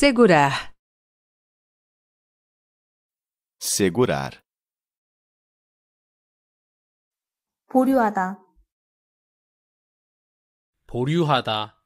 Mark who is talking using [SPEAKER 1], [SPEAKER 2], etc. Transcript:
[SPEAKER 1] Segurar.
[SPEAKER 2] Segurar.
[SPEAKER 1] Poriuada.
[SPEAKER 3] Poriuada.